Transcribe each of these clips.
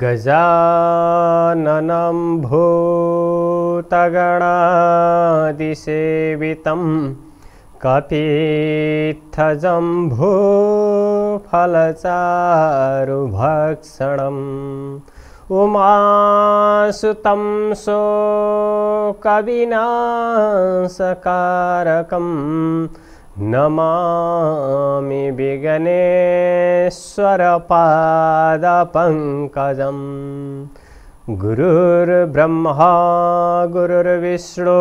गजाननं भूतगणादिसेवितं कपित्थजम्भोफलचारुभक्षणम् उमासुतं सोकविनासकारकम् नमामि विगणेश्वरपादपङ्कजं गुरुर्ब्रह्मा गुरुर्विष्णु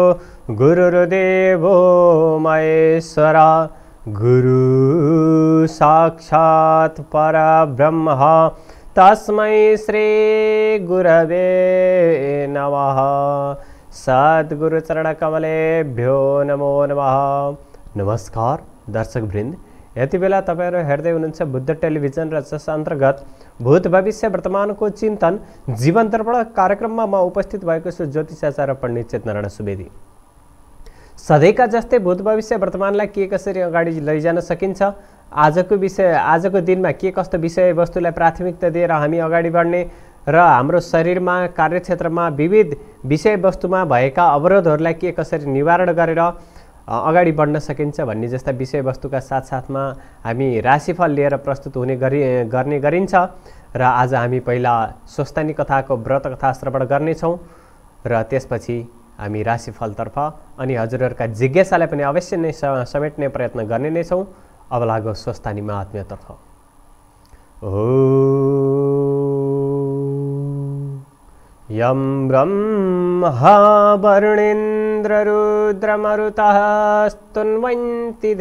गुरुर्देवो साक्षात् परब्रह्म तस्मै श्रीगुरवे नमः सद्गुरुचरणकमलेभ्यो नमो नमः नमस्कार दर्शक वृन्द यति बेला तपाईँहरू हेर्दै हुनुहुन्छ बुद्ध टेलिभिजन र जस अन्तर्गत भूत भविष्य वर्तमानको चिन्तन जीवनतर्पण कार्यक्रममा म उपस्थित भएको छु ज्योतिषाचार्य पण्डित चेतनारायण सुवेदी सधैँका जस्तै भूत भविष्य वर्तमानलाई के कसरी अगाडि लैजान सकिन्छ आजको विषय आजको दिनमा के कस्तो विषयवस्तुलाई प्राथमिकता दिएर हामी अगाडि बढ्ने र हाम्रो शरीरमा कार्यक्षेत्रमा विविध विषयवस्तुमा भएका अवरोधहरूलाई के कसरी निवारण गरेर अगाडि बढ्न सकिन्छ भन्ने जस्ता विषयवस्तुका साथसाथमा हामी राशिफल लिएर प्रस्तुत हुने गरी गर्ने गरिन्छ र आज हामी पहिला स्वस्तानी कथाको व्रत कथा श्रवण गर्नेछौँ र त्यसपछि हामी राशिफलतर्फ अनि हजुरहरूका जिज्ञासालाई पनि अवश्य नै समेट्ने प्रयत्न गर्ने नै छौँ अब लाग्यो स्वस्थानी महात्म्यतर्फ हो यं रं हरुणेन्द्ररुद्रमरुतः स्तुन्वन्ति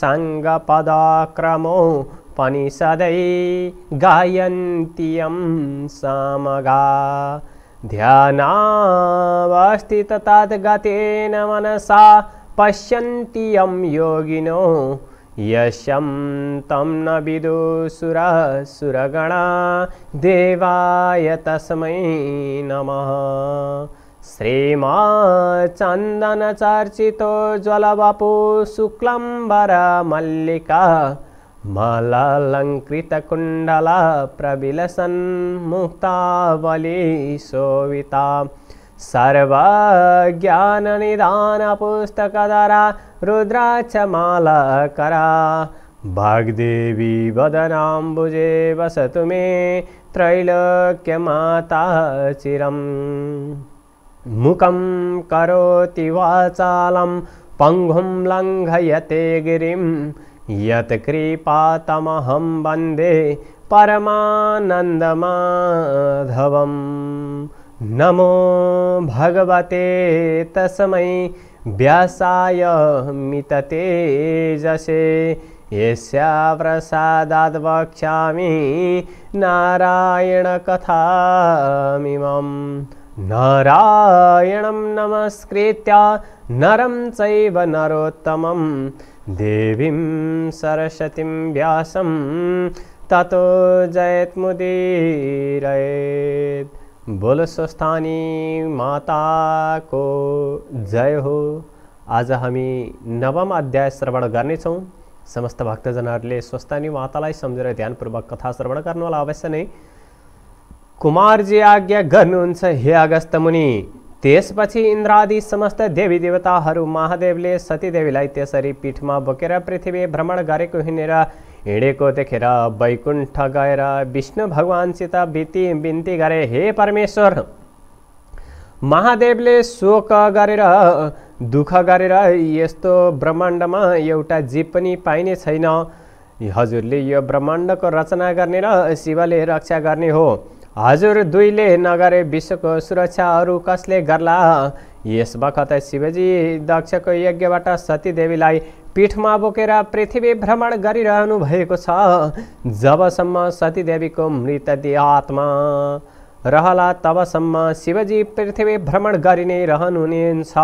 सङ्गपदाक्रमो पनिषदै गायन्ति यं सामगा ध्यानावस्ति तद्गतेन मनसा पश्यन्ति यं योगिनो यशं तं न देवाय तस्मै नमः श्रीमा चन्दनचर्चितोज्वलवपुशुक्लम्बरमल्लिका मलालङ्कृतकुण्डला प्रविलसन् मुक्तावली शोविता सर्वज्ञाननिदानपुस्तकधरा रुद्रा च मालकरा वदनाम्बुजे वसतु मे त्रैलोक्यमाता चिरम् मुखं करोति वाचालं पङ्गुं लङ्घयते गिरिं यत्कृपातमहं वन्दे परमानन्दमाधवं नमो भगवते तस्मै व्यासाय मिततेजसे जसे यस्या प्रसादाद् वक्ष्यामि नारायणकथामिमं नारायणं नमस्कृत्य नरं चैव नरोत्तमं देवीं सरस्वतीं व्यासं ततो जयत्मुदीरयेत् बोल संस्थानी माताको जय हो आज हामी नवम अध्याय श्रवण गर्नेछौँ समस्त भक्तजनहरूले स्वस्थानी मातालाई सम्झेर ध्यानपूर्वक कथा श्रवण गर्नुहोला अवश्य नै कुमारजी आज्ञा गर्नुहुन्छ हे अगस्त मुनि त्यसपछि इन्द्रादि समस्त देवी देवताहरू महादेवले सतीदेवीलाई त्यसरी पीठमा बोकेर पृथ्वी भ्रमण गरेको हिँडेर हिँडेको देखेर वैकुण्ठ गएर विष्णु भगवान्सित बिति बिन्ती गरे हे परमेश्वर महादेवले शोक गरेर दुःख गरेर यस्तो ब्रह्माण्डमा एउटा जीव पनि पाइने छैन हजुरले यो ब्रह्माण्डको रचना गर्ने र शिवले रक्षा गर्ने हो हजुर दुईले नगरे विश्वको सुरक्षा अरू कसले गर्ला यस बखत शिवजी दक्षको यज्ञबाट सतीदेवीलाई पीठमा बोकेर पृथ्वी भ्रमण गरिरहनु भएको छ जबसम्म सतीदेवीको मृतदेह आत्मा रहला तबसम्म शिवजी पृथ्वी भ्रमण गरि नै रहनुहुनेछ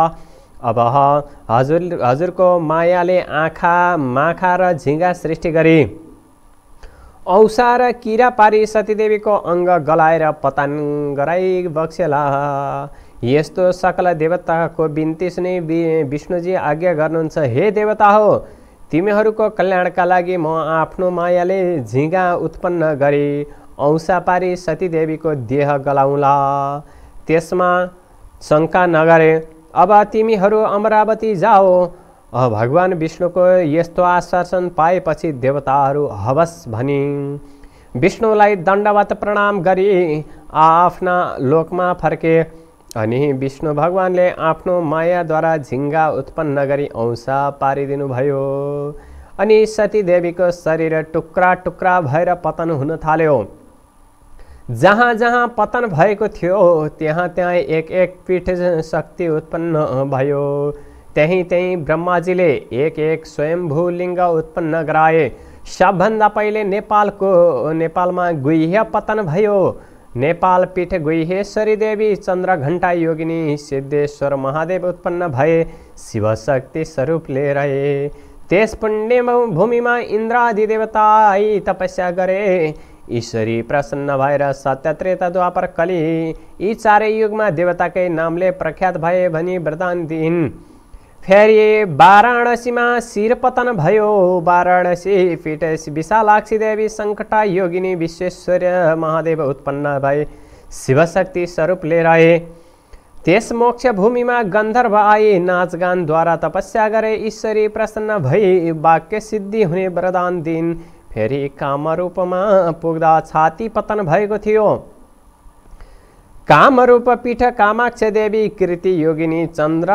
अब हजुर हजुरको मायाले आँखा माखा र झिङ्गा सृष्टि गरी औसा र किरा पारी सतीदेवीको अङ्ग गलाएर पतन गराइ बक्सेला यस्तो सकल देवताको बिन्ती सुनि विष्णुजी आज्ञा गर्नुहुन्छ हे देवता हो तिमीहरूको कल्याणका लागि म आफ्नो मायाले झिँगा उत्पन्न गरी औँसा पारी सतीदेवीको देह गलाउँला त्यसमा शङ्का नगरे अब तिमीहरू अमरावती जाओ भगवान् विष्णुको यस्तो आश्वासन पाएपछि देवताहरू हवस् भनी विष्णुलाई दण्डवत प्रणाम गरी आफ्ना लोकमा फर्के भगवान विष्णु आपो मया द्वारा झिंगा उत्पन्न गरी औँसा भो अतीदेवी को शरीर टुक्रा टुक्रा भर पतन हुन थाल्यो जहाँ जहाँ पतन भो थियो त्यहाँ त्यहाँ एक एक पीठ शक्ति उत्पन्न भो भयो त्यहीँ ब्रह्माजी ने एक एक स्वयंभू लिंग उत्पन्न कराए सब पहिले को नेपालमा गुह्य पतन भो नेपाल पीठ गुहेश्वरी देवी चन्द्र घण्टा योगिनी सिद्धेश्वर महादेव उत्पन्न भए शिवशक्ति स्वरूपले रहे त्यस पुण्य भूमिमा इन्द्रादिदेवता तपस्या गरे ईश्वरी प्रसन्न भएर सत्यत्रेता द्वापर कली यी चारै युगमा देवताकै नामले प्रख्यात भए भनी वरदान दिइन् फेरि वाराणसीमा शिरपतन भयो वाराणसी फिटेस विशालाक्षी देवी सङ्कटा योगिनी विश्वेश्वर महादेव उत्पन्न भए शिवशक्ति स्वरूपले रहे त्यस मोक्ष भूमिमा गन्धर्व आए नाचगानद्वारा तपस्या गरे ईश्वरी प्रसन्न भई वाक्य सिद्धि हुने वरदान दिन फेरि कामरूपमा पुग्दा छाती पतन भएको थियो कामाक्ष देवी कृति योगिनी चन्द्र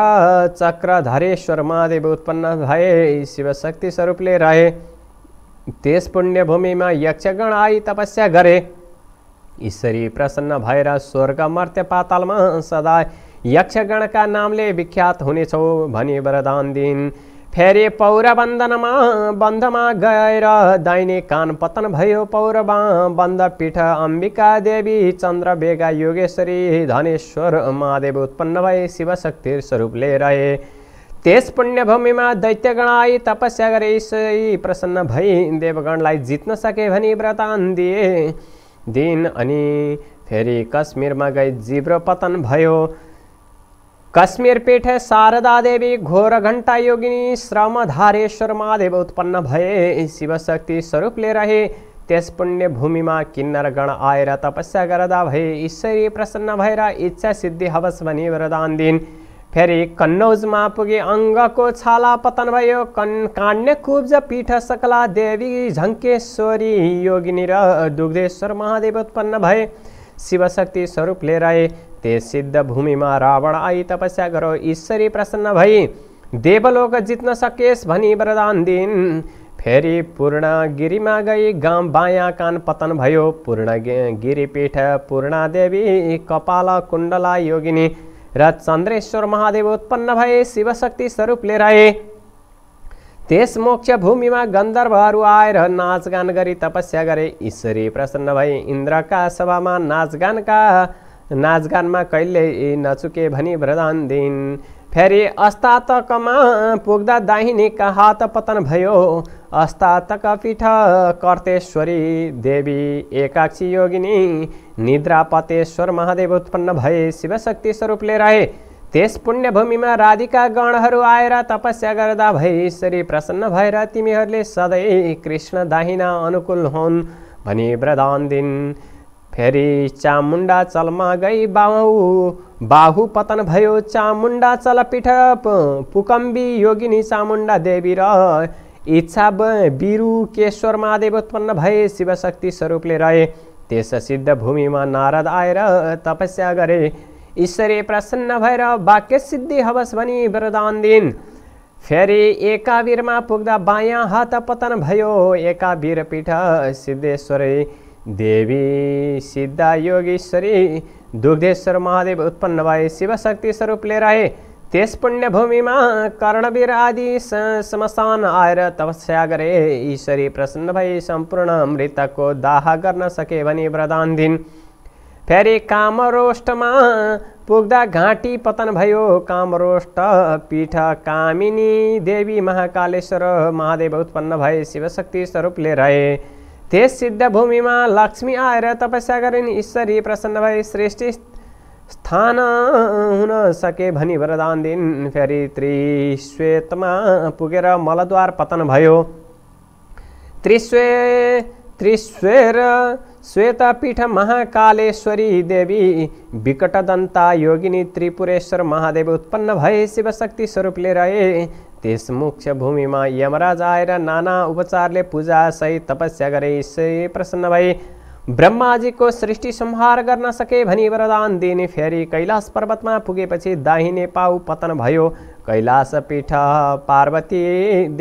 चक्रधरेश्वर महादेव उत्पन्न भए शिवशक्ति स्वरूपले रहे त्यस पुण्यभूमिमा यक्षगण आई तपस्या गरे यसरी प्रसन्न भएर स्वर्ग मर्त्य पातालमा सदा यक्षगणका नामले विख्यात हुनेछौ भनी वरदान दिन फेरि पौर बन्धनमा बन्धमा गएर दैनिक कान पतन भयो पौरमा बन्द पीठ अम्बिका देवी चन्द्र बेगा योगेश्वरी धनेश्वर महादेव उत्पन्न भए शिवशक्ति स्वरूपले रहे त्यस पुण्यभूमिमा दैत्यगणाई तपस्या गरे प्रसन्न भई देवगणलाई जित्न सके भनी व्रतान दिए दिन अनि फेरि कश्मीरमा गई जिब्रो पतन भयो कश्मीर पीठ शारदा देवी घोर घंटा योगिनी श्रमधारेश्वर महादेव उत्पन्न भए शिवशक्ति ले रहे तेस पुण्य किन्नर गण आएर तपस्या दा भय ईश्वरी प्रसन्न भएर इच्छा सिद्धि हवस भनी वरदान दिन कन्नौज में पुगे अंग को छाला पतन भयो कन् काण्य कुब्ज पीठ सकला देवी झंकेश्वरी योगिनी र दुग्धेश्वर महादेव उत्पन्न भय शिवशक्ति स्वरूप रहे ते सिद्ध भूमि में रावण आई तपस्या करो ईश्वरी प्रसन्न भई देवलोक जितना सकेस भनी वरदान दिन फेरी फेरि में गई गाँव बाया कान पतन भयो पूर्ण पूर्णगिरिपीठ देवी कपाल कुंडला योगिनी र चंद्रेश्वर महादेव उत्पन्न भे शिवशक्ति स्वरूप स्वरूपले रहे तेस मोक्ष भूमि में गंधर्व आए नाचगान करी तपस्या करे ईश्वरी प्रसन्न भई इंद्र का सभा में नाचगान का नाचगानमा कहिल्यै नचुके भनी व्रदान दिन फेरि अस्तातकमा पुग्दा दाहिनेका हात पतन भयो अस्तातक पीठ कर्तेश्वरी देवी एकाक्षी योगिनी निद्रापतेश्वर महादेव उत्पन्न भए शिवशक्ति स्वरूपले रहे त्यस पुण्यभूमिमा राधिका गणहरू आएर तपस्या गर्दा श्री प्रसन्न भएर तिमीहरूले सधैँ कृष्ण दाहिना अनुकूल हुन् भनी व्रदान दिन फेरि चामुण्डा चलमा गई बाउ बाहु पतन भयो चामुण्डा पिठ पुकम्बी योगिनी चामुण्डा देवी र इच्छा बिरु केश्वर महादेव उत्पन्न भए शिव शक्ति स्वरूपले रहे त्यस सिद्ध भूमिमा नारद आएर तपस्या गरे ईश्वरी प्रसन्न भएर वाक्य सिद्धि हवस् भनी वरदान दिन फेरि एकावीरमा पुग्दा बायाँ हात पतन भयो एकावीर पीठ सिद्धेश्वरी देवी सिद्धा योगेश्वरी दुग्धेश्वर महादेव उत्पन्न भए शिवशक्ति स्वरूप ले रहे त्यस पुण्य भूमिमा कर्णवीर आदि समस्थान आएर तपस्या करे ईश्वरी प्रसन्न भई सम्पूर्ण को दाह गर्न सके भने वरदान दिन कामरोष्ट कामरोष्टमा पुग्दा घाटी पतन भयो कामरोष्ट पीठ कामिनी देवी महाकालेश्वर महादेव उत्पन्न भए शिवशक्ति ले रहे त्यस सिद्ध भूमिमा लक्ष्मी आएर तपस्या गरिन् ईश्वरी प्रसन्न भए सृष्टि स्थान हुन सके भनी वरदान दिन फेरि त्रिश्वेतमा पुगेर मलद्वार पतन भयो त्रिश्वे त्रिश्वेर श्वेतपीठ महाकालेश्वरी देवी विकटदन्ता योगिनी त्रिपुरेश्वर महादेव उत्पन्न भए शिवशक्ति स्वरूपले रहे तेस मुख्य भूमि में यमराज आएर नाना ने पूजा सहित तपस्या करे श्री प्रसन्न ब्रह्माजी को सृष्टि संहार कर सके भनी वरदान दिने फेरी कैलाश पर्वत में पुगे दाहिने पाउ पतन भयो कैलाश पीठ पार्वती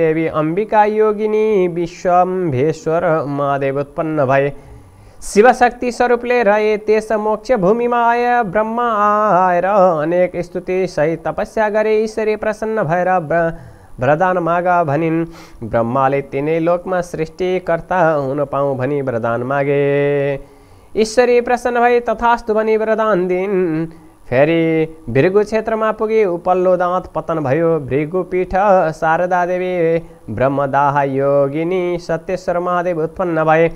देवी अंबिका योगिनी विश्वम्भेश्वर महादेव उत्पन्न भे शिवशक्ति स्वरूपले रहे त्यस मोक्ष भूमिमा आए ब्रह्म आएर अनेक स्तुति सहित तपस्या गरे ईश्वरी प्रसन्न भएर वरदान माग भनिन् ब्रह्माले तिनै लोकमा सृष्टिकर्ता हुन पाऊ भनी वरदान मागे ईश्वरी प्रसन्न भए तथास्तु भनी वरदान दिन् फेरि भृगु क्षेत्रमा पुगे उपल्लो दाँत पतन भयो भृगु पीठ शारदा देवी ब्रह्मदाह योगिनी शर्मा महादेव उत्पन्न भए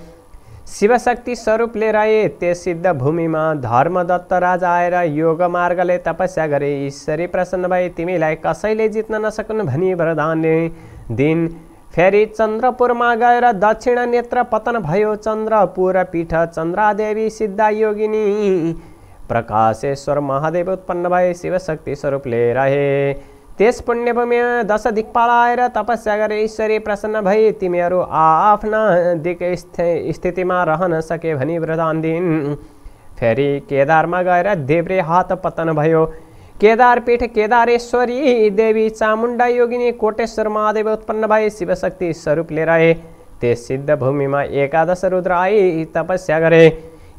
शिवशक्ति स्वरूप लिएर ते सिद्ध में धर्मदत्त राजा आएर योग मार्गले तपस्या करे ईश्वरी प्रसन्न तिमी तिमीलाई कसैले न सकन भनी ने दिन फेरी चंद्रपुर में गएर दक्षिण नेत्र पतन भयो चंद्रपुर पीठ चंद्रादेवी सिद्धा योगिनी प्रकाशेश्वर महादेव उत्पन्न भे शिवशक्ति स्वरूप लिएर त्यस पुण्यभूमि दश दिक्पालाएर तपस्या गरे ईश्वरी प्रसन्न भई तिमीहरू आफ्ना दिक स्थितिमा रहन सके भनी वृदान दिन फेरि केदारमा गएर देव्रे हात पतन भयो केदारपीठ केदारेश्वरी देवी चामुण्डा योगिनी कोटेश्वर महादेव उत्पन्न भए शिवशक्ति स्वरूपले आए त्यस सिद्ध भूमिमा एकादश रुद्र आई तपस्या गरे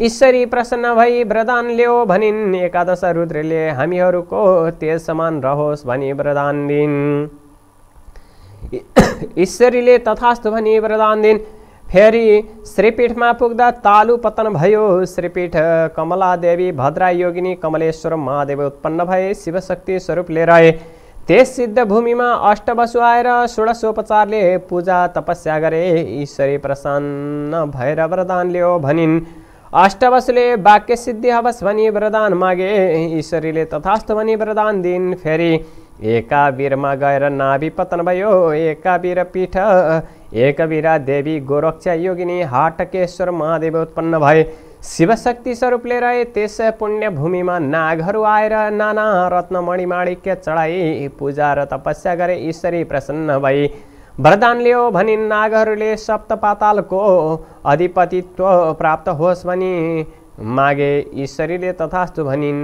ईश्वरी प्रसन्न भई वरदान ल्यो भनिन् एकादश रुद्रले हामीहरूको तेज समान रहोस् भनी वरदान दिन् ईश्वरीले तथास्तु भनी वरदान दिन् फेरि श्रीपीठमा पुग्दा तालु पतन भयो श्रीपीठ कमलादेवी भद्रा योगिनी कमलेश्वर महादेव उत्पन्न भए शिवशक्ति स्वरूप लिएर आए त्यस सिद्ध भूमिमा अष्टवसु आएर षोडशोपचारले पूजा तपस्या गरे ईश्वरी प्रसन्न भएर वरदान लियो भनिन् अष्टवसले वाक्य सिद्धि हवस् भनी वरदान मागे ईश्वरीले तथास्थ भनी वरदान दिन फेरि एका वीरमा गएर नाभि पतन भयो एका वीर पीठ एक एकवीरा देवी गोरक्षा योगिनी हाटकेश्वर महादेव उत्पन्न भए शिवशक्ति स्वरूपले रहे त्यस पुण्य भूमिमा नागहरू आएर नाना रत्न मणिमाणिक्य चढाई पूजा र तपस्या गरे ईश्वरी प्रसन्न भई वरदान लियो भनी नागहरूले सप्त पातालको अधिपतित्व प्राप्त होस् भनी मागे ईश्वरीले तथास्तु भनिन्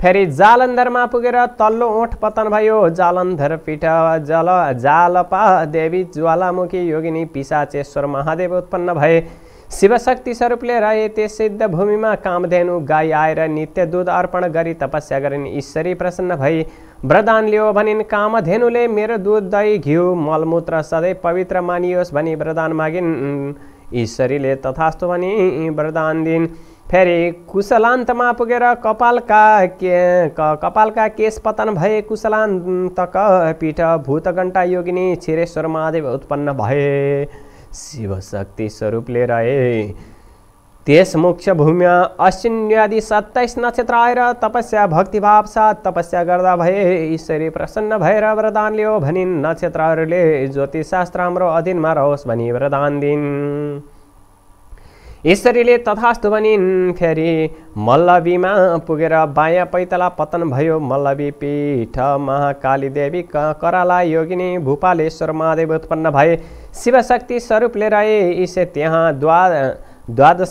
फेरि जालन्धरमा पुगेर तल्लो ओठ पतन भयो जालन्धर पीठ जल जालपा देवी ज्वालामुखी योगिनी पिसाचेश्वर महादेव उत्पन्न भए शिवशक्ति स्वरूपले रहे त्यस सिद्ध भूमिमा कामधेनु गाई आएर नित्य दुध अर्पण गरी तपस्या गरिन् ईश्वरी प्रसन्न भई वरदान लियो भनिन् कामधेनुले मेरो दुध दही घिउ मलमूत्र सधैँ पवित्र मानियोस् भनी वरदान मागिन् ईश्वरीले तथास्तो भनी वरदान दिन् फेरि कुशलान्तमा पुगेर कपालका के कपालका केश पतन भए कुशलान्तक पीठ भूतघण्टा योगिनी क्षिरेश्वर महादेव उत्पन्न भए शिवशक्ति स्वरूपले रहे त्यस मुख्य भूमिमा अश्विन्यादि सत्ताइस नक्षत्र आएर तपस्या भक्तिभाव साथ तपस्या गर्दा भए ईश्वरी प्रसन्न भएर वरदान लियो भनिन् नक्षत्रहरूले ज्योतिषशास्त्र हाम्रो अधीनमा रहोस् भनी वरदान दिन् ईश्वरीले तथास्तु भनिन् फेरि मल्लवीमा पुगेर बायाँ पैतला पतन भयो मल्लवी पीठ महाकाली देवी कराला योगिनी भूपालेश्वर महादेव उत्पन्न भए शिवशक्ति स्वरूप लिएर इस त्यहाँ द्वा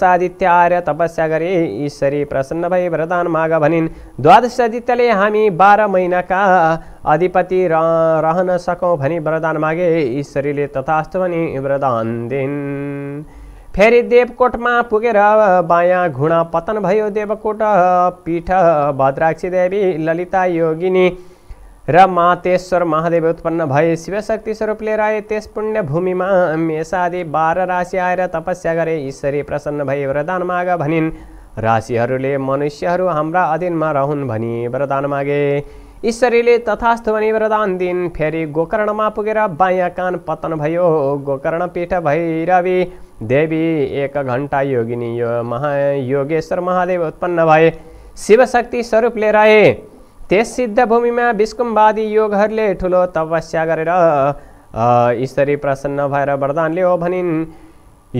आदित्य आएर तपस्या गरे ईश्वरी प्रसन्न भई वरदान माग भनिन् द्वादशादित्यले हामी बाह्र महिनाका अधिपति रहन सकौँ भनी वरदान मागे ईश्वरीले तथास्तु भनी वरदान दिन् फेरि देवकोटमा पुगेर बायाँ घुँडा पतन भयो देवकोट पीठ भद्राक्षी देवी ललिता योगिनी र मातेश्वर महादेव उत्पन्न भए शिवशक्ति स्वरूप लिएर आए त्यस पुण्य भूमिमा मेषादि बाह्र राशि आएर तपस्या गरे ईश्वरी प्रसन्न भए वरदान माग भनिन् राशिहरूले मनुष्यहरू हाम्रा अधीनमा रहन् भनी वरदान मागे ईश्वरीले तथास्तु भनी वरदान दिन फेरि गोकर्णमा पुगेर बायाँ कान पतन भयो गोकर्ण पीठ भैरवी देवी एक घन्टा योगिनी यो महा योगेश्वर महादेव उत्पन्न भए शिवशक्ति स्वरूप लिएर आए त्यस सिद्ध भूमिमा विष्कुम्बादी योगहरूले ठुलो तपस्या गरेर यसरी प्रसन्न भएर वरदानले हो भनिन्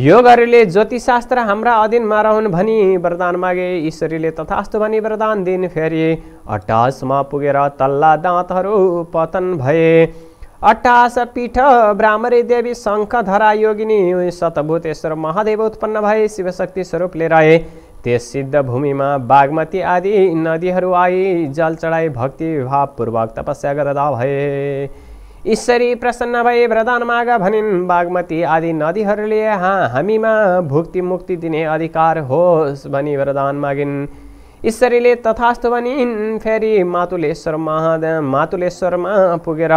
योगहरूले ज्योतिषशास्त्र हाम्रा अधीनमा रहन् भनी वरदान मागे ईश्वरीले तथास्तु भनी वरदान दिन फेरि अट्टासमा पुगेर तल्ला दाँतहरू पतन भए अट्टास पीठ ब्राह्मरी देवी शङ्खधरा योगिनी सतभूतेश्वर महादेव उत्पन्न भए शिवशक्ति स्वरूपले रहे त्यस सिद्ध भूमिमा बागमती आदि नदीहरू आई जल चढाई विभावपूर्वक तपस्या गर्दा भए ईश्वरी प्रसन्न भए वरदान माग भनिन् बागमती आदि नदीहरूले हा हामीमा भुक्ति मुक्ति दिने अधिकार होस् भनी वरदान मागिन् ईश्वरीले तथास्तु भनिन् फेरि मातुलेश्वर महादेव मातुलेश्वरमा पुगेर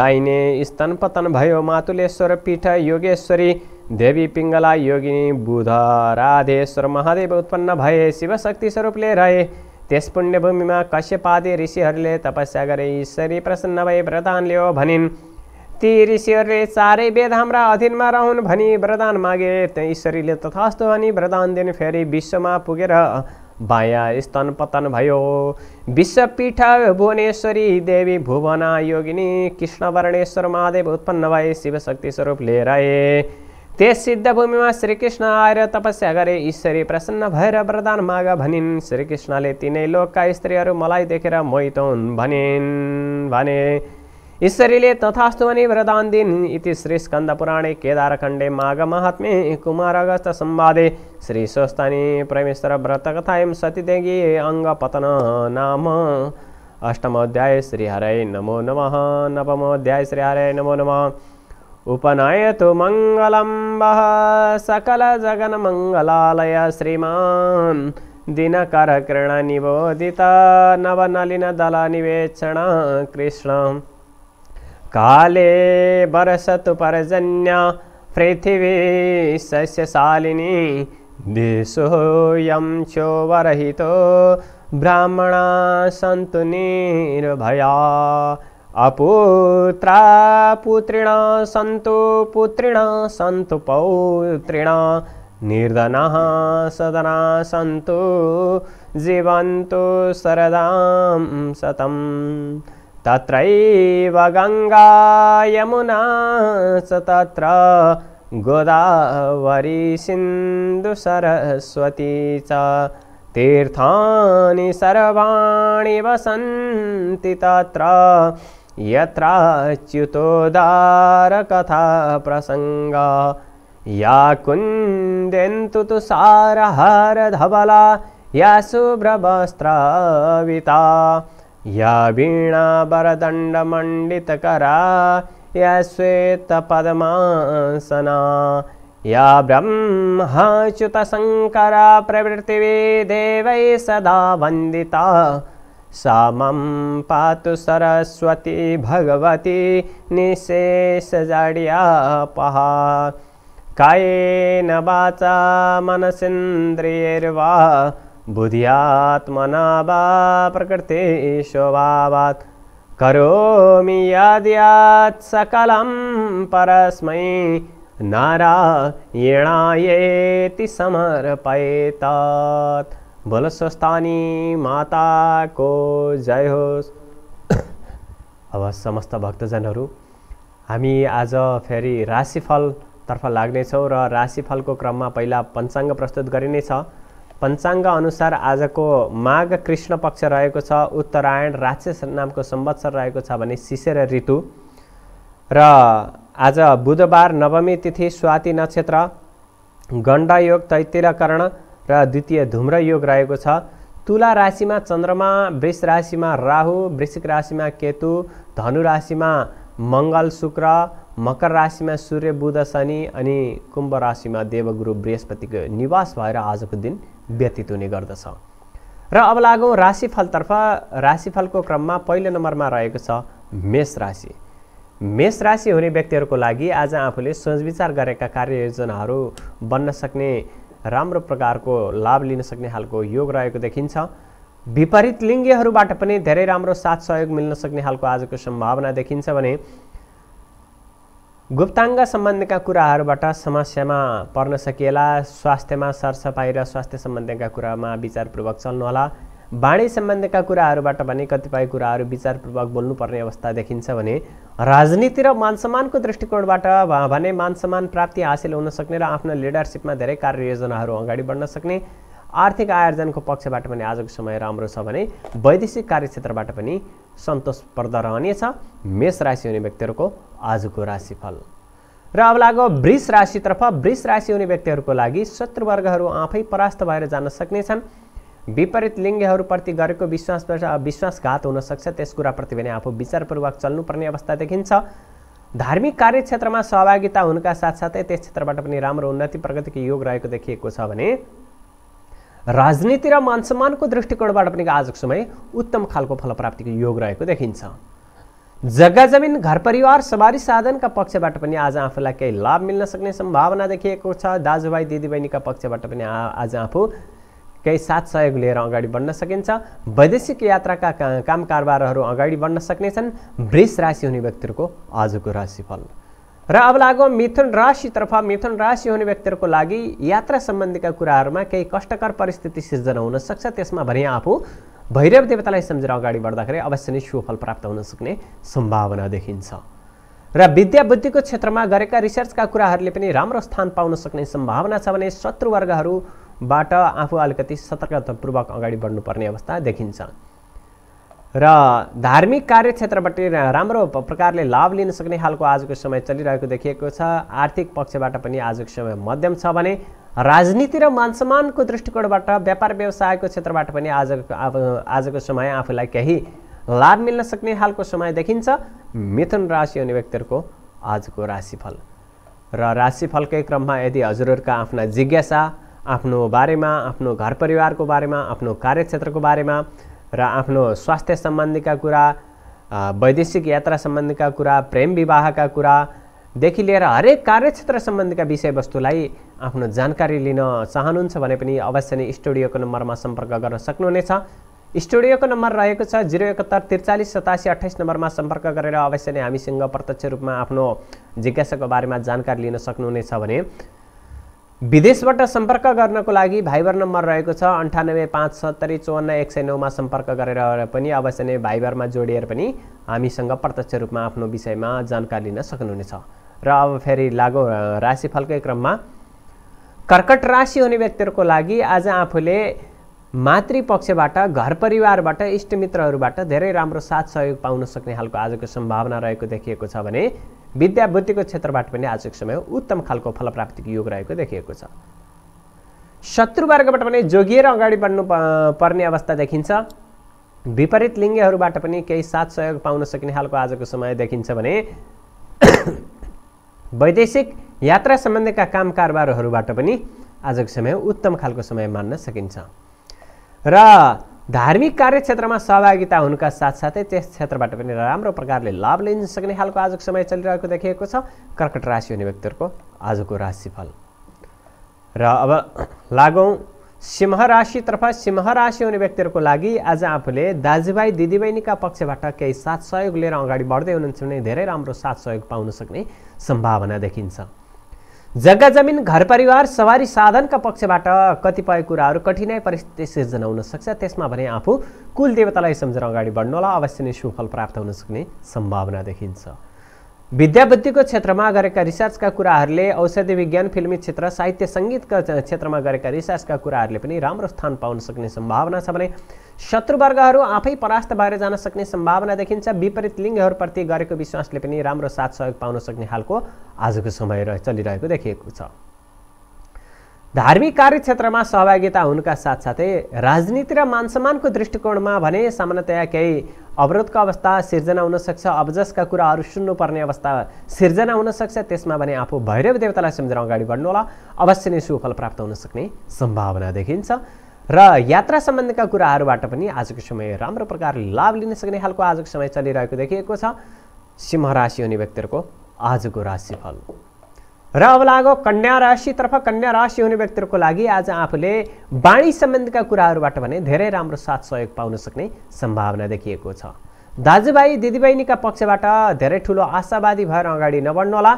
दाइने स्तन पतन भयो मातुलेश्वर पीठ योगेश्वरी देवी पिङ्गला योगिनी बुध राधेश्वर महादेव उत्पन्न भए शिवशक्ति स्वरूपले रहे त्यस पुण्यभूमिमा कश्यपादे ऋषिहरूले तपस्या गरे ईश्वरी प्रसन्न भए वरदान लियो भनिन् ती ऋषिहरूले चारै वेद हाम्रा अधीनमा रहन् भनी वरदान मागे त्यहाँ ईश्वरीले तथास्तु भनी वरदान दिन फेरि विश्वमा पुगेर बाया स्तन पतन भयो विश्वपीठ भुवनेश्वरी देवी भुवना योगिनी कृष्णवर्णेश्वर महादेव उत्पन्न भए शिवशक्ति स्वरूप लिएर त्यस सिद्धभूमिमा श्रीकृष्ण आएर तपस्या गरे ईश्वरी प्रसन्न भएर वरदान माग भनिन् श्रीकृष्णले तिनै लोकका स्त्रीहरू मलाई देखेर मोहित मोहितौन् भनिन् भने ईश्वरीले तथास्तु अनि वरदान दिन् इति श्री स्कन्द स्कन्दपुराणे केदारखण्डे माघ महात्मे कुमार श्री कुमारगस्त संवादे व्रत परमेश्वर एम सतीदेगी पतन नाम अष्टमोध्याय हरे नमो नमः नवमोध्याय हरे नमो नमः उपनयतु मङ्गलं वः सकलजगन्मङ्गलालय श्रीमान् दिनकरकृनिबोदित नवनलिनदलनिवेचण कृष्ण काले वरसतु पर्जन्या पृथिवी सस्यशालिनी चो वरहितो ब्राह्मणा सन्तु निर्भया अपुत्रा पुत्रिणा सन्तु पुत्रिणा सन्तु पौत्रिणा निर्धनः सदना सन्तु जीवन्तु सरदां सतम् तत्रैव यमुना स तत्र गोदावरी सिन्दुसरस्वती च तीर्थानि सर्वाणि वसन्ति तत्र यत्राच्युतोदारकथा प्रसङ्गा या कुन्देन्तु तु सारहारधवला या सुभ्रमस्त्राविता या वीणा या श्वेतपद्मासना या ब्रह्माच्युतशङ्करा प्रवृत्तिवे देवैः सदा वन्दिता सामं पातु सरस्वती भगवती निशेषजाड्यापहा कै न वाचा मनसिन्द्रियैर्वा बुध्यात्मना वा प्रकृतिशोभावात् करोमि याद्यात् सकलं परस्मै नारायणायेति समर्पयतात् भोल स्वस्थानी माताको जय होस् अब समस्त भक्तजनहरू हामी आज फेरि राशिफलतर्फ लाग्नेछौँ र राशिफलको क्रममा पहिला पञ्चाङ्ग प्रस्तुत गरिनेछ पञ्चाङ्ग अनुसार आजको माघ कृष्ण पक्ष रहेको छ उत्तरायण राक्षस नामको संवत्सर रहेको छ भने सिसेर ऋतु र आज बुधबार नवमी तिथि स्वाति नक्षत्र गण्डयोग तैतिरकरण र द्वितीय धुम्र योग रहेको छ तुला राशिमा चन्द्रमा वृष राशिमा राहु वृश्चिक राशिमा केतु धनु राशिमा मङ्गल शुक्र मकर राशिमा सूर्य बुध शनि अनि कुम्भ राशिमा देवगुरु बृहस्पतिको निवास भएर आजको दिन व्यतीत हुने गर्दछ र अब लागौँ राशिफलतर्फ राशिफलको क्रममा पहिलो नम्बरमा रहेको छ मेष राशि मेष राशि हुने व्यक्तिहरूको लागि आज आफूले सोचविचार गरेका कार्ययोजनाहरू बन्न सक्ने राम्रो प्रकारको लाभ लिन सक्ने खालको योग रहेको देखिन्छ विपरीत लिङ्गीहरूबाट पनि धेरै राम्रो साथ सहयोग मिल्न सक्ने खालको आजको सम्भावना देखिन्छ भने गुप्ताङ्ग सम्बन्धीका कुराहरूबाट समस्यामा पर्न सकिएला स्वास्थ्यमा सरसफाइ र स्वास्थ्य सम्बन्धीका कुरामा विचारपूर्वक चल्नुहोला बाणी सम्बन्धीका कुराहरूबाट भने कतिपय कुराहरू विचारपूर्वक बोल्नुपर्ने अवस्था देखिन्छ भने राजनीति र मानसम्मानको दृष्टिकोणबाट भने मानसम्मान प्राप्ति हासिल हुन सक्ने र आफ्नो लिडरसिपमा धेरै कार्ययोजनाहरू अगाडि बढ्न सक्ने आर्थिक आयोजनको पक्षबाट पनि आजको समय राम्रो छ भने वैदेशिक कार्यक्षेत्रबाट पनि सन्तोषप्रद रहनेछ मेष राशि हुने व्यक्तिहरूको आजको राशिफल र अब लाग्यो वृष राशितर्फ वृष राशि हुने व्यक्तिहरूको लागि शत्रुवर्गहरू आफै परास्त भएर जान सक्नेछन् विपरीत लिङ्गहरूप्रति गरेको विश्वास विश्वासघात हुनसक्छ त्यस कुराप्रति भने आफू विचारपूर्वक चल्नुपर्ने अवस्था देखिन्छ धार्मिक कार्यक्षेत्रमा सहभागिता हुनुका साथसाथै त्यस क्षेत्रबाट पनि राम्रो उन्नति प्रगतिको योग रहेको देखिएको छ भने राजनीति र मानसम्मानको दृष्टिकोणबाट पनि आजको समय उत्तम खालको फलप्राप्तिको योग रहेको देखिन्छ जग्गा जमिन घर परिवार सवारी साधनका पक्षबाट पनि आज आफूलाई केही लाभ मिल्न सक्ने सम्भावना देखिएको छ दाजुभाइ दिदीबहिनीका पक्षबाट पनि आज आफू केही साथ सहयोग लिएर अगाडि बढ्न सकिन्छ वैदेशिक यात्राका काम कारबारहरू अगाडि बढ्न सक्नेछन् वृष राशि हुने व्यक्तिहरूको आजको राशिफल र अब लागो मिथुन राशितर्फ मिथुन राशि हुने व्यक्तिहरूको लागि यात्रा सम्बन्धीका कुराहरूमा केही कष्टकर परिस्थिति सिर्जना हुन सक्छ त्यसमा भने आफू भैरव देवतालाई सम्झेर अगाडि बढ्दाखेरि अवश्य नै सुफल प्राप्त हुन सक्ने सम्भावना देखिन्छ र विद्या बुद्धिको क्षेत्रमा गरेका रिसर्चका कुराहरूले पनि राम्रो स्थान पाउन सक्ने सम्भावना छ भने शत्रुवर्गहरू बाट आफू अलिकति सतर्कतापूर्वक अगाडि बढ्नुपर्ने अवस्था देखिन्छ र धार्मिक कार्यक्षेत्रबाट राम्रो प्रकारले लाभ लिन सक्ने खालको आजको समय चलिरहेको देखिएको छ आर्थिक पक्षबाट पनि आजको समय मध्यम छ भने राजनीति र मानसम्मानको दृष्टिकोणबाट व्यापार व्यवसायको क्षेत्रबाट पनि आजको आजको समय आफूलाई केही लाभ मिल्न सक्ने खालको समय देखिन्छ मिथुन राशि हुने व्यक्तिहरूको आजको राशिफल र राशिफलकै क्रममा यदि हजुरहरूका आफ्ना जिज्ञासा आफ्नो बारेमा आफ्नो घर परिवारको बारेमा आफ्नो कार्यक्षेत्रको बारेमा र आफ्नो स्वास्थ्य सम्बन्धीका कुरा वैदेशिक यात्रा सम्बन्धीका कुरा प्रेम विवाहका कुरादेखि लिएर हरेक कार्यक्षेत्र सम्बन्धीका विषयवस्तुलाई आफ्नो जानकारी लिन चाहनुहुन्छ भने पनि अवश्य नै स्टुडियोको नम्बरमा सम्पर्क गर्न सक्नुहुनेछ स्टुडियोको नम्बर रहेको छ जिरो एकहत्तर त्रिचालिस सतासी अठाइस नम्बरमा सम्पर्क गरेर अवश्य नै हामीसँग प्रत्यक्ष रूपमा आफ्नो जिज्ञासाको बारेमा जानकारी लिन सक्नुहुनेछ भने विदेशबाट सम्पर्क गर्नको लागि भाइबर नम्बर रहेको छ अन्ठानब्बे पाँच सत्तरी चौवन्न एक सय नौमा सम्पर्क गरेर पनि अवश्य नै भाइबरमा जोडिएर पनि हामीसँग प्रत्यक्ष रूपमा आफ्नो विषयमा जानकारी लिन सक्नुहुनेछ र अब फेरि लागु राशिफलकै क्रममा कर्कट राशि हुने व्यक्तिहरूको लागि आज आफूले मातृपक्षबाट घर परिवारबाट इष्टमित्रहरूबाट धेरै राम्रो साथ सहयोग पाउन सक्ने खालको आजको सम्भावना रहेको देखिएको छ भने विद्यावृत्तिको क्षेत्रबाट पनि आजको समय उत्तम खालको फलप्राप्तिको योग रहेको देखिएको छ शत्रुवर्गबाट पनि जोगिएर अगाडि बढ्नु पर्ने अवस्था देखिन्छ विपरीत लिङ्गहरूबाट पनि केही साथ सहयोग पाउन सकिने खालको आजको समय देखिन्छ भने वैदेशिक यात्रा सम्बन्धीका काम कारोबारहरूबाट पनि आजको समय उत्तम खालको समय मान्न सकिन्छ र धार्मिक कार्यक्षेत्रमा सहभागिता हुनुका साथसाथै त्यस क्षेत्रबाट पनि राम्रो प्रकारले लाभ लिन सक्ने खालको आजको समय चलिरहेको देखिएको छ कर्कट राशि हुने व्यक्तिहरूको आजको राशिफल र अब लागौँ सिंह राशितर्फ सिंह राशि हुने व्यक्तिहरूको लागि आज आफूले दाजुभाइ दिदीबहिनीका पक्षबाट केही साथ सहयोग लिएर अगाडि बढ्दै हुनुहुन्छ भने धेरै राम्रो साथ सहयोग पाउन सक्ने सम्भावना देखिन्छ जग्गा जमिन घर परिवार सवारी साधनका पक्षबाट कतिपय कुराहरू कठिनाइ परिस्थिति सिर्जना हुन सक्छ त्यसमा भने आफू कुल देवतालाई सम्झेर अगाडि होला अवश्य नै सुफल प्राप्त हुन सक्ने सम्भावना देखिन्छ विद्याबुद्धिको क्षेत्रमा गरेका रिसर्चका कुराहरूले औषधि विज्ञान फिल्मी क्षेत्र साहित्य सङ्गीतका क्षेत्रमा गरेका रिसर्चका कुराहरूले पनि राम्रो स्थान पाउन सक्ने सम्भावना छ भने शत्रुवर्गहरू आफै परास्त भएर जान सक्ने सम्भावना देखिन्छ विपरीत लिङ्गहरूप्रति गरेको विश्वासले पनि राम्रो साथ सहयोग पाउन सक्ने खालको आजको समय चलिरहेको देखिएको छ धार्मिक कार्यक्षेत्रमा सहभागिता हुनुका साथसाथै राजनीति र मान सम्मानको दृष्टिकोणमा भने सामान्यतया केही अवरोधको अवस्था सिर्जना हुनसक्छ अबजसका कुराहरू सुन्नुपर्ने अवस्था सिर्जना हुनसक्छ त्यसमा भने आफू भैरव देवतालाई सम्झेर अगाडि बढ्नु होला अवश्य नै सुफल प्राप्त हुन सक्ने सम्भावना देखिन्छ र यात्रा सम्बन्धीका कुराहरूबाट पनि आजको समय राम्रो प्रकारले लाभ लिन सक्ने खालको आजको समय चलिरहेको देखिएको छ सिंह राशि हुने व्यक्तिहरूको आजको राशिफल र अब लागो कन्या राशितर्फ कन्या राशि हुने व्यक्तिहरूको लागि आज आफूले वाणी सम्बन्धीका कुराहरूबाट भने धेरै राम्रो साथ सहयोग पाउन सक्ने सम्भावना देखिएको छ दाजुभाइ दिदीबहिनीका पक्षबाट धेरै ठुलो आशावादी भएर अगाडि नबढ्नुहोला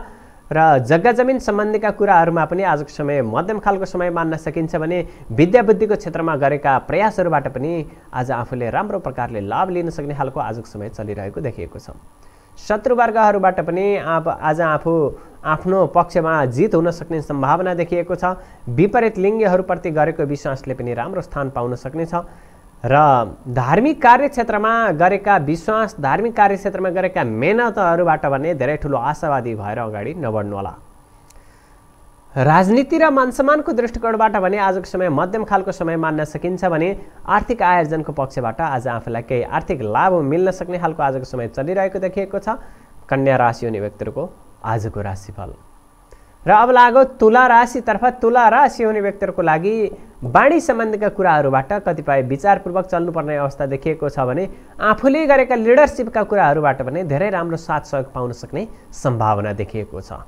र जग्गा जमिन सम्बन्धीका कुराहरूमा पनि आजको समय मध्यम खालको समय मान्न सकिन्छ भने विद्याबुद्धिको क्षेत्रमा गरेका प्रयासहरूबाट पनि आज आफूले राम्रो प्रकारले लाभ लिन सक्ने खालको आजको समय चलिरहेको देखिएको छ शत्रुवर्गहरूबाट पनि आज आफू आफ्नो पक्षमा जित हुन सक्ने सम्भावना देखिएको छ विपरीत लिङ्गहरूप्रति गरेको विश्वासले पनि राम्रो स्थान पाउन सक्नेछ र धार्मिक कार्यक्षेत्रमा गरेका विश्वास धार्मिक कार्यक्षेत्रमा गरेका मेहनतहरूबाट भने धेरै ठुलो आशावादी भएर अगाडि नबढ्नुहोला राजनीति र मानसम्मानको दृष्टिकोणबाट भने आजको समय मध्यम खालको समय मान्न सकिन्छ भने आर्थिक आयोजनको पक्षबाट आज आफूलाई केही आर्थिक लाभ मिल्न सक्ने खालको आजको समय चलिरहेको देखिएको छ कन्या राशि हुने व्यक्तिहरूको आजको राशिफल र अब लाग्यो तुला राशितर्फ तुला राशि हुने व्यक्तिहरूको लागि बाणी सम्बन्धीका कुराहरूबाट कतिपय विचारपूर्वक चल्नुपर्ने अवस्था देखिएको छ भने आफूले गरेका लिडरसिपका कुराहरूबाट पनि धेरै राम्रो साथ सहयोग पाउन सक्ने सम्भावना देखिएको छ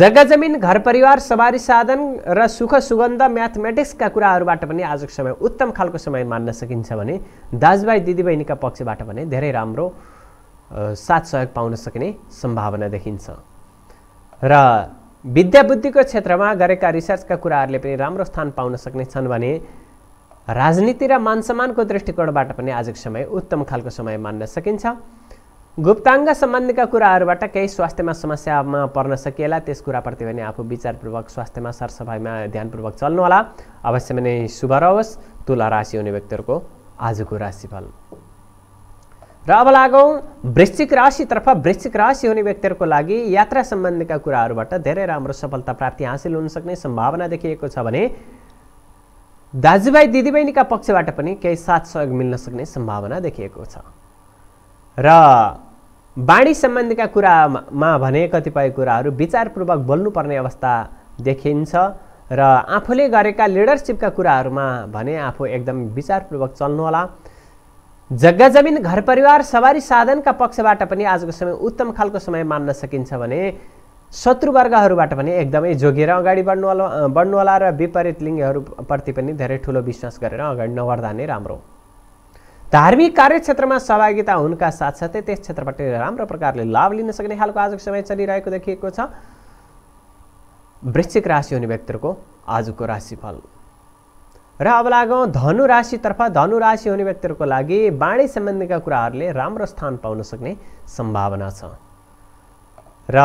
जग्गा जमिन घर परिवार सवारी साधन र सुख सुगन्ध म्याथमेटिक्सका कुराहरूबाट पनि आजको समय उत्तम खालको समय मान्न सकिन्छ भने दाजुभाइ दिदीबहिनीका पक्षबाट पनि धेरै राम्रो साथ सहयोग पाउन सक्ने सम्भावना देखिन्छ र विद्याबुद्धिको क्षेत्रमा गरेका रिसर्चका कुराहरूले पनि राम्रो स्थान पाउन सक्ने छन् भने राजनीति र मानसम्मानको दृष्टिकोणबाट पनि आजको समय उत्तम खालको समय मान्न सकिन्छ गुप्ताङ्ग सम्बन्धीका कुराहरूबाट केही स्वास्थ्यमा समस्यामा पर्न सकिएला त्यस कुराप्रति भने आफू विचारपूर्वक स्वास्थ्यमा सरसफाइमा ध्यानपूर्वक चल्नुहोला अवश्य नै शुभ रहोस् तुला राशि हुने व्यक्तिहरूको आजको राशिफल र अब लागौँ वृश्चिक राशितर्फ वृश्चिक राशि हुने व्यक्तिहरूको लागि यात्रा सम्बन्धीका कुराहरूबाट धेरै राम्रो सफलता प्राप्ति हासिल हुन सक्ने सम्भावना देखिएको छ भने दाजुभाइ दिदीबहिनीका पक्षबाट पनि केही साथ सहयोग मिल्न सक्ने सम्भावना देखिएको छ र बाणी सम्बन्धीका कुरामा भने कतिपय कुराहरू विचारपूर्वक बोल्नुपर्ने अवस्था देखिन्छ र आफूले गरेका लिडरसिपका कुराहरूमा भने आफू एकदम विचारपूर्वक चल्नुहोला जग्गा जमिन घर परिवार सवारी साधनका पक्षबाट पनि आजको समय उत्तम खालको समय मान्न सकिन्छ भने शत्रुवर्गहरूबाट पनि एकदमै जोगिएर अगाडि बढ्नु बढ्नुहोला बढ्नुहोला र विपरीत लिङ्गहरूप्रति पनि धेरै ठुलो विश्वास गरेर अगाडि नबढ्दा नै राम्रो धार्मिक कार्यक्षेत्रमा सहभागिता हुनुका साथसाथै त्यस क्षेत्रबाट राम्रो प्रकारले लाभ लिन सक्ने खालको आजको समय चलिरहेको देखिएको छ वृश्चिक राशि हुने व्यक्तिहरूको आजको राशिफल र अब लागौँ धनु राशितर्फ धनु राशि हुने व्यक्तिहरूको लागि बाणी सम्बन्धीका कुराहरूले राम्रो स्थान पाउन सक्ने सम्भावना छ र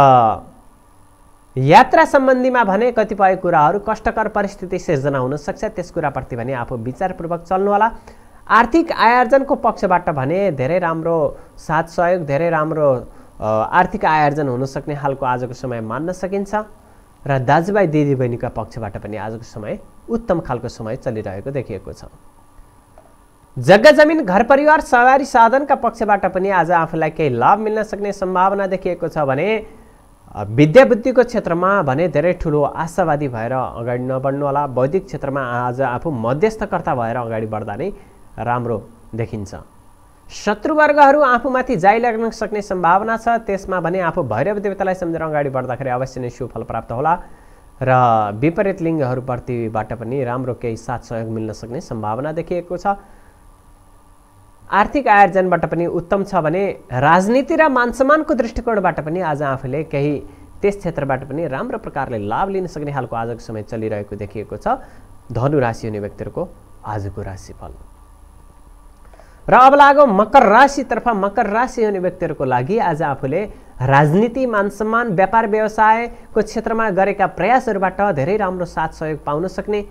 यात्रा सम्बन्धीमा भने कतिपय कुराहरू कष्टकर परिस्थिति सिर्जना हुनसक्छ त्यस कुराप्रति भने आफू विचारपूर्वक चल्नुहोला आर्थिक आयोजनको पक्षबाट भने धेरै राम्रो साथ सहयोग धेरै राम्रो आर्थिक आयोजन हुनसक्ने खालको आजको समय मान्न सकिन्छ र दाजुभाइ दिदीबहिनीका पक्षबाट पनि आजको समय उत्तम खालको समय चलिरहेको देखिएको छ जग्गा जमिन घर परिवार सवारी साधनका पक्षबाट पनि आज आफूलाई केही लाभ मिल्न सक्ने सम्भावना देखिएको छ भने विद्यावृत्तिको क्षेत्रमा भने धेरै ठुलो आशावादी भएर अगाडि नबढ्नुहोला बौद्धिक क्षेत्रमा आज आफू मध्यस्थकर्ता भएर अगाडि बढ्दा नै राम्रो देखिन्छ शत्रुवर्गहरू आफूमाथि जाइ लाग्न सक्ने सम्भावना छ त्यसमा भने आफू भैरव देवतालाई सम्झेर अगाडि बढ्दाखेरि अवश्य नै सुफल प्राप्त होला र विपरीत लिङ्गहरूप्रतिबाट पनि राम्रो केही साथ सहयोग मिल्न सक्ने सम्भावना देखिएको छ आर्थिक आयोजनबाट पनि उत्तम छ भने राजनीति र मानसम्मानको दृष्टिकोणबाट पनि आज आफूले केही त्यस क्षेत्रबाट पनि राम्रो प्रकारले लाभ लिन सक्ने खालको आजको समय चलिरहेको देखिएको छ धनु राशि हुने व्यक्तिहरूको आजको राशिफल र अब लाग मकर राशितर्फ मकर राशि हुने व्यक्तिहरूको लागि आज आफूले राजनीति मान सम्मान व्यापार व्यवसायको क्षेत्रमा गरेका प्रयासहरूबाट धेरै राम्रो साथ सहयोग पाउन सक्ने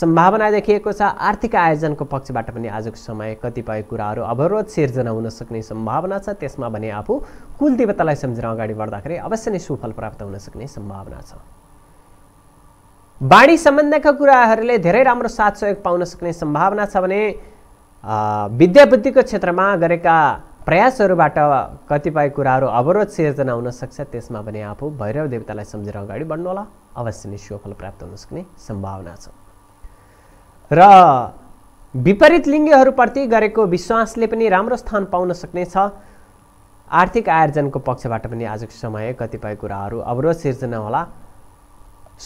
सम्भावना देखिएको छ आर्थिक आयोजनको पक्षबाट पनि आजको समय कतिपय कुराहरू अवरोध सिर्जना हुन सक्ने सम्भावना छ त्यसमा भने आफू कुल देवतालाई सम्झेर अगाडि बढ्दाखेरि अवश्य नै सुफल प्राप्त हुन सक्ने सम्भावना छ बाढी सम्बन्धका कुराहरूले धेरै राम्रो साथ सहयोग पाउन सक्ने सम्भावना छ भने विद्यावृत्तिको क्षेत्रमा गरेका प्रयासहरूबाट कतिपय कुराहरू अवरोध सिर्जना हुनसक्छ त्यसमा पनि आफू भैरव देवतालाई सम्झेर अगाडि बढ्नु होला अवश्य नै शुभफल प्राप्त हुन सक्ने सम्भावना छ र विपरीत लिङ्गीहरूप्रति गरेको विश्वासले पनि राम्रो स्थान पाउन सक्ने छ आर्थिक आर्जनको पक्षबाट पनि आजको समय कतिपय कुराहरू अवरोध सिर्जना होला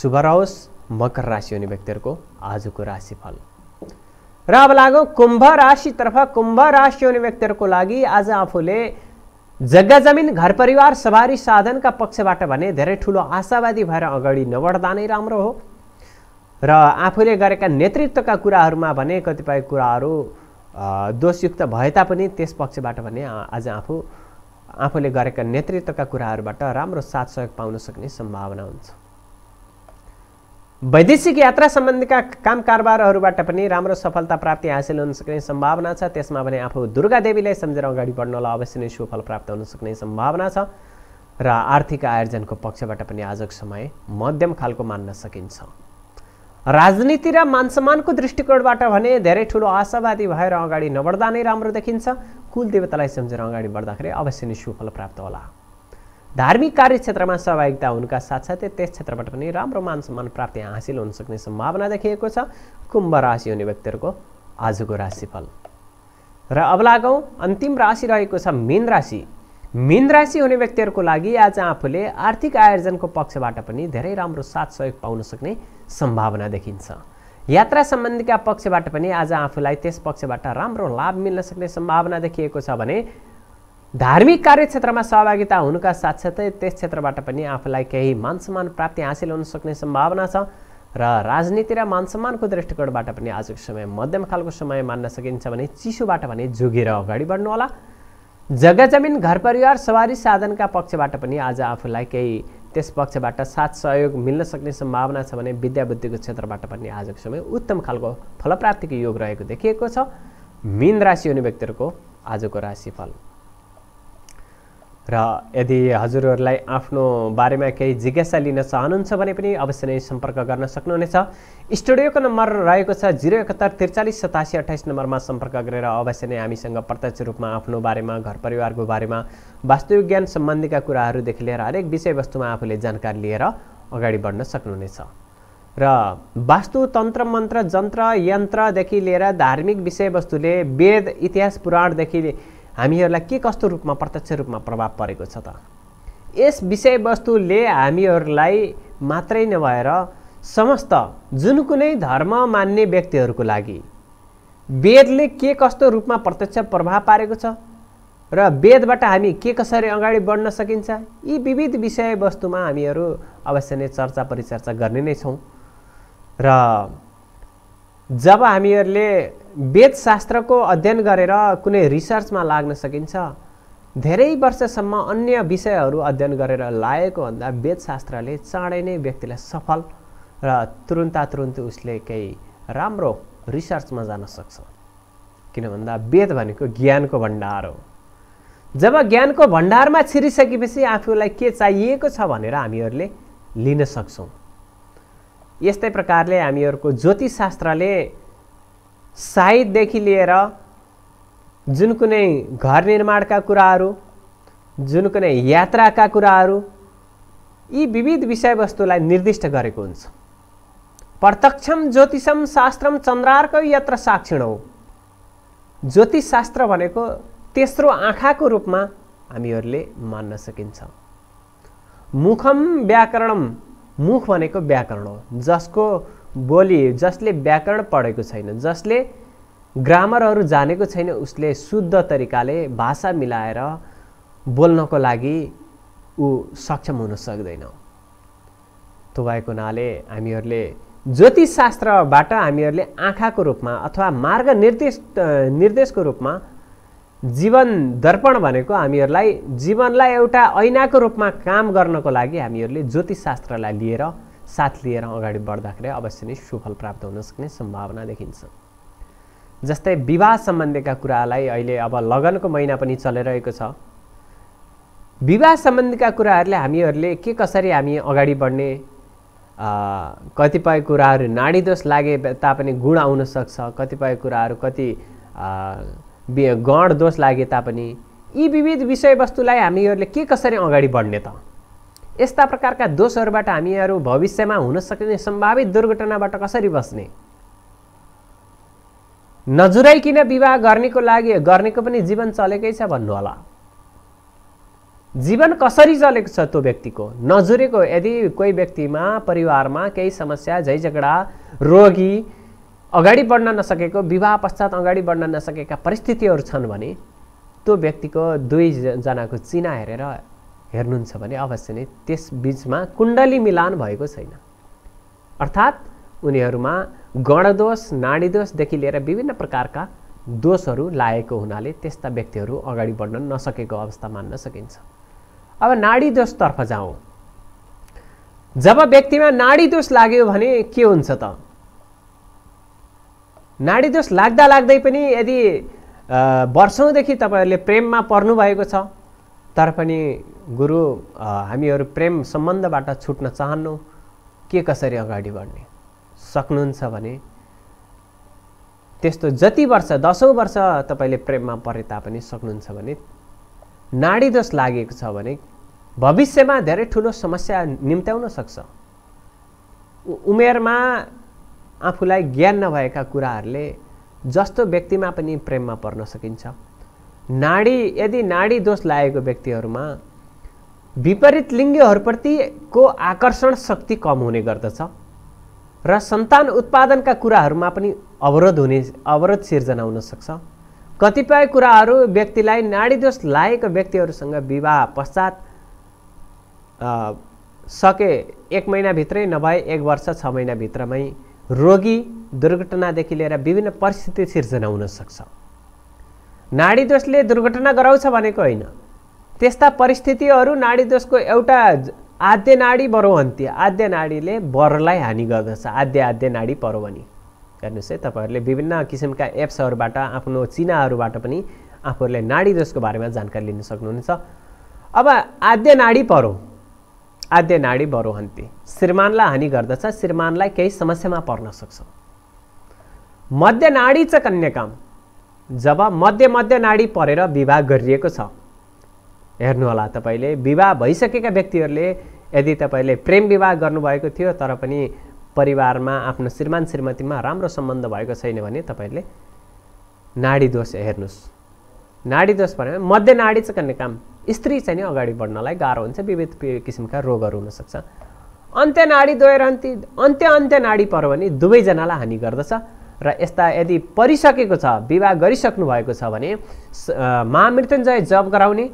शुभ रहोस् मकर राशि हुने व्यक्तिहरूको आजको राशिफल र अब लागौँ कुम्भ राशितर्फ कुम्भ राशि हुने व्यक्तिहरूको लागि आज आफूले जग्गा जमिन घर परिवार सवारी साधनका पक्षबाट भने धेरै ठुलो आशावादी भएर अगाडि नबढ्दा नै राम्रो हो र आफूले गरेका नेतृत्वका कुराहरूमा भने कतिपय कुराहरू दोषयुक्त भए तापनि त्यस पक्षबाट भने आज आफू आफूले गरेका नेतृत्वका कुराहरूबाट राम्रो साथ सहयोग पाउन सक्ने सम्भावना हुन्छ वैदेशिक यात्रा सम्बन्धीका काम कारोबारहरूबाट पनि राम्रो सफलता प्राप्ति हासिल हुन सक्ने सम्भावना छ त्यसमा भने आफू दुर्गा देवीलाई सम्झेर अगाडि बढ्नलाई अवश्य नै सुफल प्राप्त हुन सक्ने सम्भावना छ र आर्थिक आयोजनको पक्षबाट पनि आजको समय मध्यम खालको मान्न सकिन्छ राजनीति र मान सम्मानको दृष्टिकोणबाट भने धेरै ठुलो आशावादी भएर अगाडि नबढ्दा नै राम्रो देखिन्छ कुल देवतालाई सम्झेर अगाडि बढ्दाखेरि अवश्य नै सुफल प्राप्त होला धार्मिक कार्यक्षेत्रमा सहभागिता हुनुका साथसाथै त्यस क्षेत्रबाट पनि राम्रो मान सम्मान प्राप्ति हासिल हुन सक्ने सम्भावना देखिएको छ कुम्भ राशि हुने व्यक्तिहरूको आजको राशिफल र अब लागौँ अन्तिम राशि रहेको छ मीन राशि मीन राशि हुने व्यक्तिहरूको लागि आज आफूले आर्थिक आयोजनको पक्षबाट पनि धेरै राम्रो साथ सहयोग पाउन सक्ने सम्भावना देखिन्छ यात्रा सम्बन्धीका पक्षबाट पनि आज आफूलाई त्यस पक्षबाट राम्रो लाभ मिल्न सक्ने सम्भावना देखिएको छ भने धार्मिक कार्यक्षेत्रमा सहभागिता हुनुका साथसाथै त्यस क्षेत्रबाट पनि आफूलाई केही मानसम्मान प्राप्ति हासिल हुन सक्ने सम्भावना छ र राजनीति र मानसम्मानको दृष्टिकोणबाट पनि आजको समय मध्यम खालको समय मान्न सकिन्छ भने चिसोबाट भने जोगेर अगाडि बढ्नु होला जग्गा जमिन घर परिवार सवारी साधनका पक्षबाट पनि आज आफूलाई केही त्यस पक्षबाट साथ सहयोग मिल्न सक्ने सम्भावना छ भने विद्याबुद्धिको क्षेत्रबाट पनि आजको समय उत्तम खालको फलप्राप्तिको योग रहेको देखिएको छ मिन राशि हुने व्यक्तिहरूको आजको राशिफल र यदि हजुरहरूलाई आफ्नो बारेमा केही जिज्ञासा लिन चाहनुहुन्छ भने पनि अवश्य नै सम्पर्क गर्न सक्नुहुनेछ स्टुडियोको नम्बर रहेको छ जिरो एकहत्तर त्रिचालिस सतासी अठाइस नम्बरमा सम्पर्क गरेर अवश्य नै हामीसँग प्रत्यक्ष रूपमा आफ्नो बारेमा घर परिवारको बारेमा वास्तविक ज्ञान सम्बन्धीका कुराहरूदेखि लिएर हरेक विषयवस्तुमा आफूले जानकारी लिएर अगाडि बढ्न सक्नुहुनेछ र वास्तु वास्तुतन्त्र मन्त्र जन्त्र यन्त्रदेखि लिएर धार्मिक विषयवस्तुले वेद इतिहास पुराणदेखि हामीहरूलाई के कस्तो रूपमा प्रत्यक्ष रूपमा प्रभाव परेको छ त यस विषयवस्तुले हामीहरूलाई मात्रै नभएर समस्त जुन कुनै धर्म मान्ने व्यक्तिहरूको लागि वेदले के कस्तो रूपमा प्रत्यक्ष प्रभाव पारेको छ र वेदबाट हामी के कसरी अगाडि बढ्न सकिन्छ यी विविध विषयवस्तुमा हामीहरू अवश्य नै चर्चा परिचर्चा गर्ने नै छौँ र जब हामीहरूले वेदशास्त्रको अध्ययन गरेर कुनै रिसर्चमा लाग्न सकिन्छ धेरै वर्षसम्म अन्य विषयहरू अध्ययन गरेर लागेको भन्दा वेदशास्त्रले चाँडै नै व्यक्तिलाई सफल र तुरुन्त उसले केही राम्रो रिसर्चमा जान सक्छ किन भन्दा वेद भनेको ज्ञानको भण्डार हो जब ज्ञानको भण्डारमा छिरिसकेपछि आफूलाई के चाहिएको छ भनेर हामीहरूले लिन सक्छौँ यस्तै प्रकारले हामीहरूको ज्योतिषशास्त्रले साहित्यदेखि लिएर जुन कुनै घर निर्माणका कुराहरू जुन कुनै यात्राका कुराहरू यी विविध विषयवस्तुलाई निर्दिष्ट गरेको हुन्छ प्रत्यक्षम ज्योतिषम शास्त्रम चन्द्रार्क यत्र साक्षिण हो ज्योतिष शास्त्र भनेको तेस्रो आँखाको रूपमा हामीहरूले मान्न सकिन्छ मुखम व्याकरणम मुख भनेको व्याकरण हो जसको बोली जसले व्याकरण पढेको छैन जसले ग्रामरहरू जानेको छैन उसले शुद्ध तरिकाले भाषा मिलाएर बोल्नको लागि ऊ सक्षम हुन सक्दैन त्यो भएको हुनाले हामीहरूले ज्योतिषशास्त्रबाट हामीहरूले आँखाको रूपमा अथवा मार्ग निर्देश निर्देशको रूपमा जीवन दर्पण भनेको हामीहरूलाई जीवनलाई एउटा ऐनाको रूपमा काम गर्नको लागि हामीहरूले ज्योतिषशास्त्रलाई लिएर साथ लिएर अगाडि बढ्दाखेरि अवश्य नै सुफल प्राप्त हुन सक्ने सम्भावना देखिन्छ जस्तै विवाह सम्बन्धीका कुरालाई अहिले अब लगनको महिना पनि चलिरहेको छ विवाह सम्बन्धीका कुराहरूले हामीहरूले के कसरी हामी अगाडि बढ्ने कतिपय कुराहरू नाडी दोष लागे तापनि गुण आउन सक्छ कतिपय कुराहरू कति गण दोष लागे तापनि यी विविध विषयवस्तुलाई हामीहरूले के कसरी अगाडि बढ्ने त यस्ता प्रकारका दोषहरूबाट हामीहरू भविष्यमा हुन सक्ने सम्भावित दुर्घटनाबाट कसरी बस्ने नजुराइकन विवाह गर्नेको लागि गर्नेको पनि जीवन चलेकै छ भन्नु होला जीवन कसरी चलेको छ त्यो व्यक्तिको नजुरेको यदि कोही व्यक्तिमा परिवारमा केही समस्या झै झगडा रोगी अगाडि बढ्न नसकेको विवाह पश्चात अगाडि बढ्न नसकेका परिस्थितिहरू छन् भने त्यो व्यक्तिको दुईजनाको चिना हेरेर हेर्नुहुन्छ भने अवश्य नै त्यस बिचमा कुण्डली मिलान भएको छैन अर्थात् उनीहरूमा गणदोष नाडीदोषदेखि लिएर विभिन्न प्रकारका दोषहरू लागेको हुनाले त्यस्ता व्यक्तिहरू अगाडि बढ्न नसकेको अवस्था मान्न सकिन्छ अब नाडी दोषतर्फ जाउँ जब व्यक्तिमा नाडी दोष लाग्यो भने के हुन्छ त नाडी दोष लाग्दा लाग्दै पनि यदि वर्षौँदेखि तपाईँहरूले प्रेममा पर्नुभएको छ तर पनि गुरु हामीहरू प्रेम सम्बन्धबाट छुट्न चाहन्नौँ के कसरी अगाडि बढ्ने सक्नुहुन्छ भने त्यस्तो जति वर्ष दसौँ वर्ष तपाईँले प्रेममा परे तापनि सक्नुहुन्छ भने नाडी दोष लागेको छ भने भविष्यमा धेरै ठुलो समस्या निम्त्याउन सक्छ उमेरमा आफूलाई ज्ञान नभएका कुराहरूले जस्तो व्यक्तिमा पनि प्रेममा पर्न सकिन्छ नाडी यदि नाडी दोष लागेको व्यक्तिहरूमा विपरीत लिङ्गीहरूप्रतिको आकर्षण शक्ति कम हुने गर्दछ र सन्तान उत्पादनका कुराहरूमा पनि अवरोध हुने अवरोध सिर्जना हुनसक्छ कतिपय कुराहरू व्यक्तिलाई नाडी दोष लागेको व्यक्तिहरूसँग विवाह पश्चात सके एक महिनाभित्रै नभए एक वर्ष छ महिनाभित्रमै रोगी दुर्घटनादेखि लिएर विभिन्न परिस्थिति सिर्जना हुनसक्छ नाडीदोषले दुर्घटना गराउँछ भनेको होइन त्यस्ता परिस्थितिहरू नाडीदोषको एउटा आद्य नाडी बरो आद्य नाडीले बरलाई हानि गर्दछ आद्य आद्य नाडी परो भने हेर्नुहोस् है तपाईँहरूले विभिन्न किसिमका एप्सहरूबाट आफ्नो चिनाहरूबाट पनि आफूहरूले नाडी दोषको बारेमा जानकारी लिन सक्नुहुनेछ अब आद्य नाडी परो आद्य नाडी बरोहन्ती श्रीमानलाई हानि गर्दछ श्रीमानलाई केही समस्यामा पर्न सक्छ मध्य नाडी च कन्याकाम जब मध्य मध्य नाडी परेर विवाह गरिएको छ हेर्नुहोला तपाईँले विवाह भइसकेका व्यक्तिहरूले यदि तपाईँले प्रेम विवाह गर्नुभएको थियो तर पनि परिवारमा आफ्नो श्रीमान श्रीमतीमा राम्रो सम्बन्ध भएको छैन भने तपाईँले नाडी दोष हेर्नुहोस् नाडी दोष भने मध्य नाडी चाहिँ काम स्त्री चाहिँ नि अगाडि बढ्नलाई गाह्रो हुन्छ विविध किसिमका रोगहरू हुनसक्छ अन्त्य नाडी दोहोरन्ती अन्त्य अन्त्य नाडी पर्यो भने दुवैजनालाई हानि गर्दछ र यस्ता यदि परिसकेको छ विवाह गरिसक्नु भएको छ भने महामृत्युञ्जय जप गराउने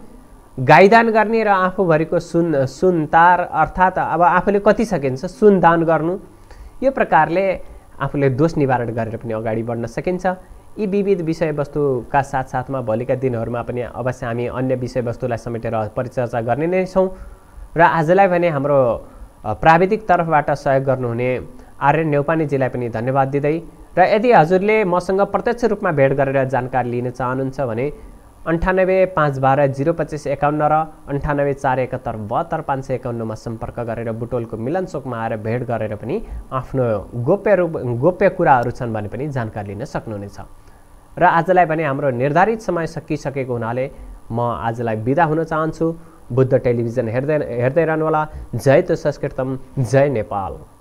गाईदान गर्ने र आफूभरिको सुन सुन तार अर्थात् अब आफूले कति सकिन्छ सुन दान गर्नु यो प्रकारले आफूले दोष निवारण गरेर पनि अगाडि बढ्न सकिन्छ यी विविध विषयवस्तुका साथसाथमा भोलिका दिनहरूमा पनि अवश्य हामी अन्य विषयवस्तुलाई समेटेर परिचर्चा गर्ने नै छौँ र आजलाई भने हाम्रो प्राविधिक तर्फबाट सहयोग गर्नुहुने आर्यन नेौपानेजीलाई पनि धन्यवाद दिँदै र यदि हजुरले मसँग प्रत्यक्ष रूपमा भेट गरेर जानकारी लिन चाहनुहुन्छ भने अन्ठानब्बे पाँच बाह्र जिरो पच्चिस एकाउन्न र अन्ठानब्बे चार एकात्तर बहत्तर पाँच सय एकाउन्नमा सम्पर्क गरेर बुटोलको मिलन चोकमा आएर भेट गरेर पनि आफ्नो गोप्य रूप गोप्य कुराहरू छन् भने पनि जानकारी लिन सक्नुहुनेछ र आजलाई पनि हाम्रो निर्धारित समय सकिसकेको हुनाले म आजलाई बिदा हुन चाहन्छु बुद्ध टेलिभिजन हेर्दै हेर्दै रहनुहोला जय त संस्कृतम जय नेपाल